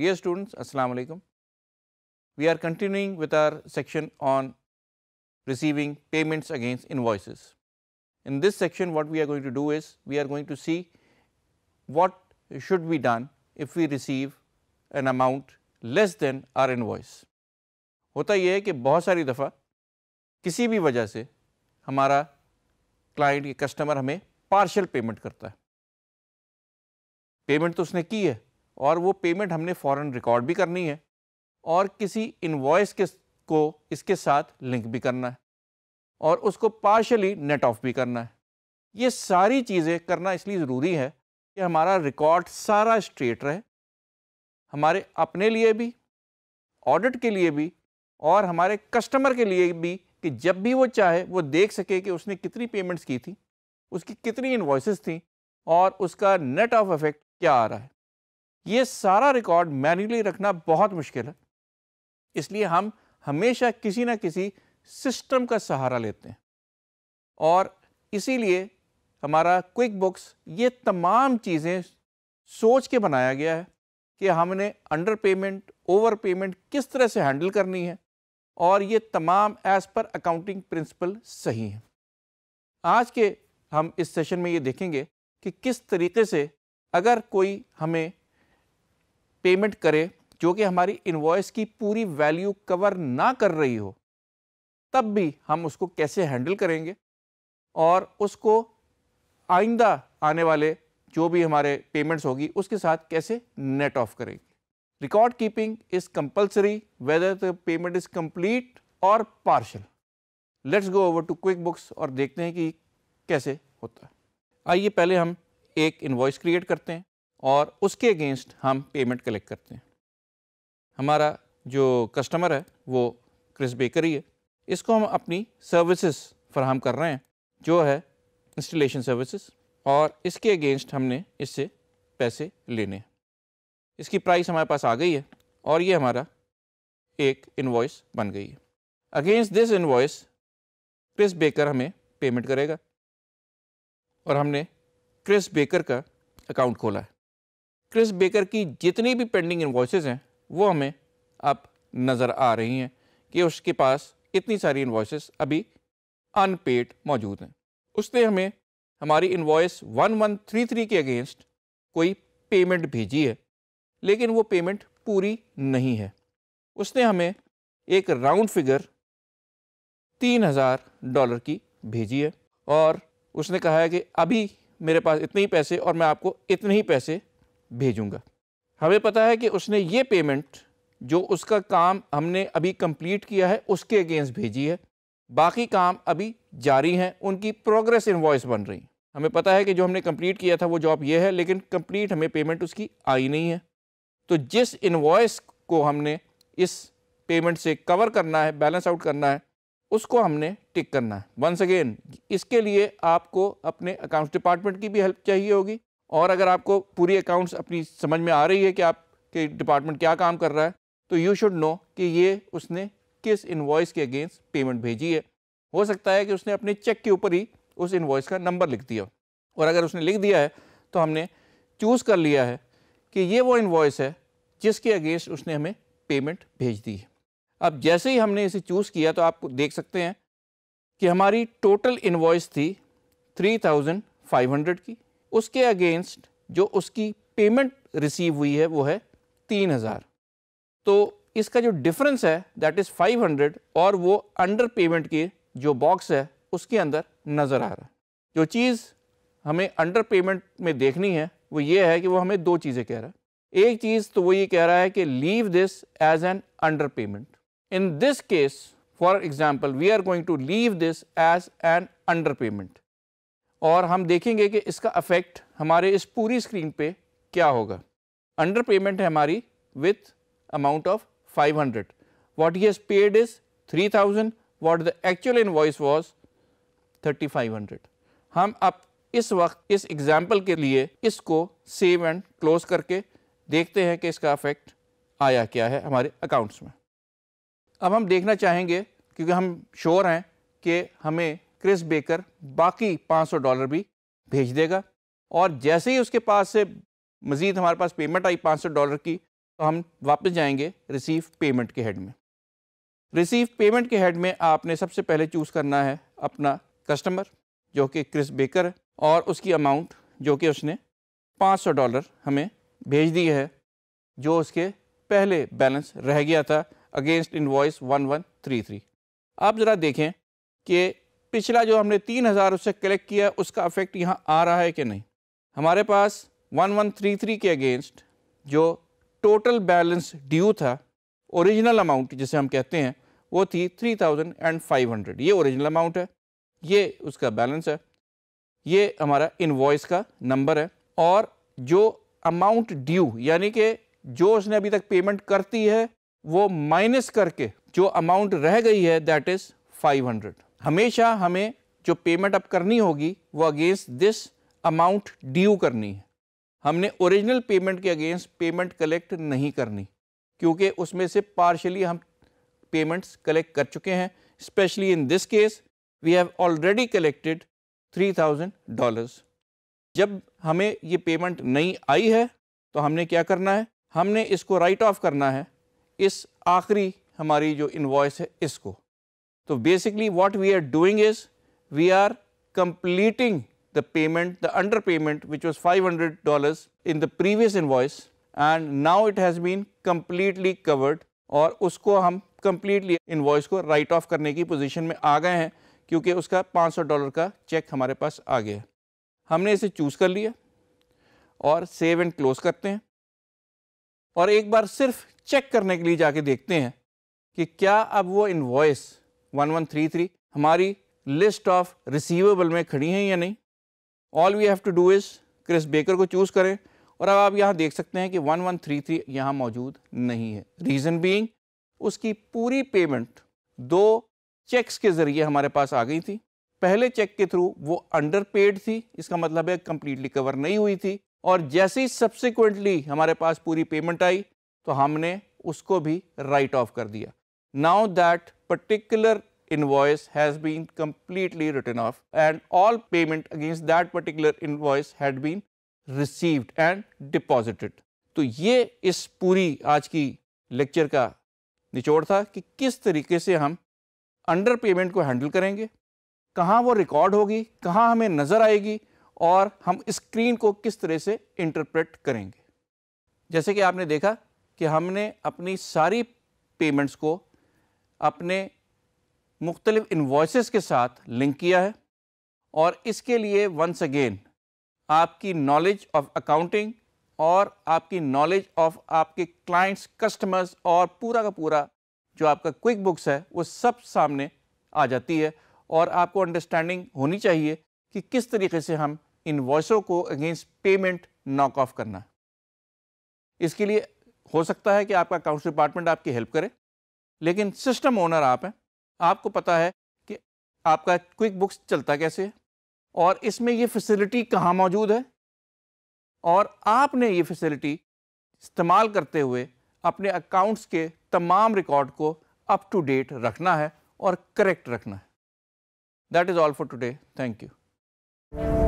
Dear students, Assalamu alaikum. We are continuing with our section on receiving payments against invoices. In this section, what we are going to do is we are going to see what should be done if we receive an amount less than our invoice. होता यह है कि बहुत सारी दफ़ा किसी भी वजह से हमारा क्लाइंट या कस्टमर हमें पार्शल पेमेंट करता है पेमेंट तो उसने की है और वो पेमेंट हमने फ़ौरन रिकॉर्ड भी करनी है और किसी इन्वॉइस के को इसके साथ लिंक भी करना है और उसको पार्शली नेट ऑफ भी करना है ये सारी चीज़ें करना इसलिए ज़रूरी है कि हमारा रिकॉर्ड सारा स्ट्रेट रहे हमारे अपने लिए भी ऑडिट के लिए भी और हमारे कस्टमर के लिए भी कि जब भी वो चाहे वो देख सके कि उसने कितनी पेमेंट्स की थी उसकी कितनी इन्वॉइस थी और उसका नेट ऑफ इफेक्ट क्या आ रहा है ये सारा रिकॉर्ड मैन्युअली रखना बहुत मुश्किल है इसलिए हम हमेशा किसी ना किसी सिस्टम का सहारा लेते हैं और इसीलिए हमारा क्विक बुक्स ये तमाम चीज़ें सोच के बनाया गया है कि हमने अंडर पेमेंट ओवर पेमेंट किस तरह से हैंडल करनी है और ये तमाम एज पर अकाउंटिंग प्रिंसिपल सही हैं आज के हम इस सेशन में ये देखेंगे कि किस तरीके से अगर कोई हमें पेमेंट करे जो कि हमारी इन्वॉइस की पूरी वैल्यू कवर ना कर रही हो तब भी हम उसको कैसे हैंडल करेंगे और उसको आइंदा आने वाले जो भी हमारे पेमेंट्स होगी उसके साथ कैसे नेट ऑफ करेंगे record keeping is compulsory whether the payment is complete और partial let's go over to QuickBooks और देखते हैं कि कैसे होता है आइए पहले हम एक इन्वॉइस क्रिएट करते हैं और उसके अगेंस्ट हम पेमेंट कलेक्ट करते हैं हमारा जो कस्टमर है वो क्रिस बेकरी है इसको हम अपनी सर्विसेज फ्राहम कर रहे हैं जो है इंस्टॉलेशन सर्विसेज और इसके अगेंस्ट हमने इससे पैसे लेने हैं इसकी प्राइस हमारे पास आ गई है और ये हमारा एक इन्वॉइस बन गई है against this invoice Chris Baker हमें पेमेंट करेगा और हमने क्रिस बेकर का अकाउंट खोला है क्रिस बेकर की जितनी भी पेंडिंग इन्वॉइसेस हैं वो हमें अब नज़र आ रही हैं कि उसके पास इतनी सारी इन्वॉइसेस अभी अनपेड मौजूद हैं उसने हमें हमारी इन्वॉइस 1133 के अगेंस्ट कोई पेमेंट भेजी है लेकिन वो पेमेंट पूरी नहीं है उसने हमें एक राउंड फिगर तीन हज़ार डॉलर की भेजी है और उसने कहा है कि अभी मेरे पास इतने ही पैसे और मैं आपको इतने ही पैसे भेजूँगा हमें पता है कि उसने ये पेमेंट जो उसका काम हमने अभी कंप्लीट किया है उसके अगेंस्ट भेजी है बाकी काम अभी जारी हैं उनकी प्रोग्रेस इन्वॉइस बन रही हमें पता है कि जो हमने कंप्लीट किया था वो जॉब ये है लेकिन कंप्लीट हमें पेमेंट उसकी आई नहीं है तो जिस इन्वॉइस को हमने इस पेमेंट से कवर करना है बैलेंस आउट करना है उसको हमने टिक करना है वंस अगेन इसके लिए आपको अपने अकाउंट्स डिपार्टमेंट की भी हेल्प चाहिए होगी और अगर आपको पूरी अकाउंट्स अपनी समझ में आ रही है कि आपके डिपार्टमेंट क्या काम कर रहा है तो यू शुड नो कि ये उसने किस इन्वॉइस के अगेंस्ट पेमेंट भेजी है हो सकता है कि उसने अपने चेक के ऊपर ही उस इन्वॉइस का नंबर लिख दिया और अगर उसने लिख दिया है तो हमने चूज़ कर लिया है कि ये वो इन्वॉइस है जिसके अगेंस्ट उसने हमें पेमेंट भेज दी है अब जैसे ही हमने इसे चूज़ किया तो आप देख सकते हैं कि हमारी टोटल इन्वॉइस थी 3500 की उसके अगेंस्ट जो उसकी पेमेंट रिसीव हुई है वो है तीन हज़ार तो इसका जो डिफरेंस है दैट इज़ फाइव हंड्रेड और वो अंडर पेमेंट के जो बॉक्स है उसके अंदर नज़र आ रहा है जो चीज़ हमें अंडर पेमेंट में देखनी है वो ये है कि वो हमें दो चीज़ें कह रहा है एक चीज़ तो वो ये कह रहा है कि leave this as an under payment in this case for example we are going to leave this as an under payment और हम देखेंगे कि इसका अफेक्ट हमारे इस पूरी स्क्रीन पे क्या होगा अंडर पेमेंट है हमारी with amount of 500 what he has paid is 3000 what the actual invoice was हम अब इस वक्त इस एग्जाम्पल के लिए इसको सेव एंड क्लोज करके देखते हैं कि इसका अफेक्ट आया क्या है हमारे अकाउंट्स में अब हम देखना चाहेंगे क्योंकि हम श्योर हैं कि हमें क्रिस बेकर बाकी 500 डॉलर भी भेज देगा और जैसे ही उसके पास से मज़ीद हमारे पास पेमेंट आई 500 डॉलर की तो हम वापस जाएंगे रिसीव पेमेंट के हेड में रिसीव पेमेंट के हेड में आपने सबसे पहले चूज़ करना है अपना कस्टमर जो कि क्रिस बेकर और उसकी अमाउंट जो कि उसने 500 डॉलर हमें भेज दी है जो उसके पहले बैलेंस रह गया था अगेंस्ट इन्वॉइस थ्री आप ज़रा देखें कि पिछला जो हमने तीन हज़ार उससे कलेक्ट किया है उसका अफेक्ट यहाँ आ रहा है कि नहीं हमारे पास वन वन थ्री थ्री के अगेंस्ट जो टोटल बैलेंस ड्यू था ओरिजिनल अमाउंट जिसे हम कहते हैं वो थी three thousand and five hundred ये ओरिजिनल अमाउंट है ये उसका बैलेंस है ये हमारा इन्वॉइस का नंबर है और जो अमाउंट ड्यू यानी कि जो उसने अभी तक पेमेंट करती है वो माइनस करके जो अमाउंट रह गई है दैट इज़ फाइव हंड्रेड हमेशा हमें जो पेमेंट अब करनी होगी वो अगेंस्ट दिस अमाउंट ड्यू करनी है हमने ओरिजिनल पेमेंट के अगेंस्ट पेमेंट कलेक्ट नहीं करनी क्योंकि उसमें से पार्शली हम पेमेंट्स कलेक्ट कर चुके हैं specially in this case we have already collected three thousand dollars जब हमें ये पेमेंट नहीं आई है तो हमने क्या करना है हमने इसको राइट ऑफ करना है इस आखिरी हमारी जो इन्वॉइस है इसको तो basically what we are doing is we are completing the payment the under payment which was five hundred dollar in the previous invoice and now it has been completely covered और उसको हम completely voice को write off करने की position में आ गए हैं क्योंकि उसका पाँच सौ डॉलर का चेक हमारे पास आ गया हमने इसे चूज कर लिया और सेव एंड क्लोज करते हैं और एक बार सिर्फ चेक करने के लिए जाके देखते हैं कि क्या अब वो इन वॉयस 1133 हमारी लिस्ट ऑफ रिसीवेबल में खड़ी हैं या नहीं all we have to do is Chris Baker को चूज़ करें और अब आप यहाँ देख सकते हैं कि 1133 यहाँ मौजूद नहीं है रीज़न बीइंग उसकी पूरी पेमेंट दो चेक्स के ज़रिए हमारे पास आ गई थी पहले चेक के थ्रू वो अंडर पेड थी इसका मतलब है कम्प्लीटली कवर नहीं हुई थी और जैसे ही सब्सिक्वेंटली हमारे पास पूरी पेमेंट आई तो हमने उसको भी राइट ऑफ कर दिया now that particular invoice has been completely written off and all payment against that particular invoice had been received and deposited. to ye is puri aaj ki lecture ka nichod tha ki kis tarike se hum under payment ko handle karenge kahan wo record hogi kahan hame nazar aayegi aur hum screen ko kis tarah se interpret karenge jaise ki aapne dekha ki humne apni sari payments ko अपने मुख्तलिफ invoice के साथ link किया है और इसके लिए once again आपकी नॉलेज ऑफ अकाउंटिंग और आपकी नॉलेज ऑफ आपके क्लाइंट्स कस्टमर्स और पूरा का पूरा जो आपका क्विक बुक्स है वो सब सामने आ जाती है और आपको अंडरस्टैंडिंग होनी चाहिए कि किस तरीके से हम इन वॉइसों को अगेंस्ट पेमेंट नॉक ऑफ करना इसके लिए हो सकता है कि आपका अकाउंट्स डिपार्टमेंट आपकी हेल्प करे लेकिन सिस्टम ओनर आप हैं आपको पता है कि आपका क्विक बुक्स चलता कैसे है और इसमें ये फैसिलिटी कहाँ मौजूद है और आपने ये फैसिलिटी इस्तेमाल करते हुए अपने अकाउंट्स के तमाम रिकॉर्ड को अप टू डेट रखना है और करेक्ट रखना है that is all for today thank you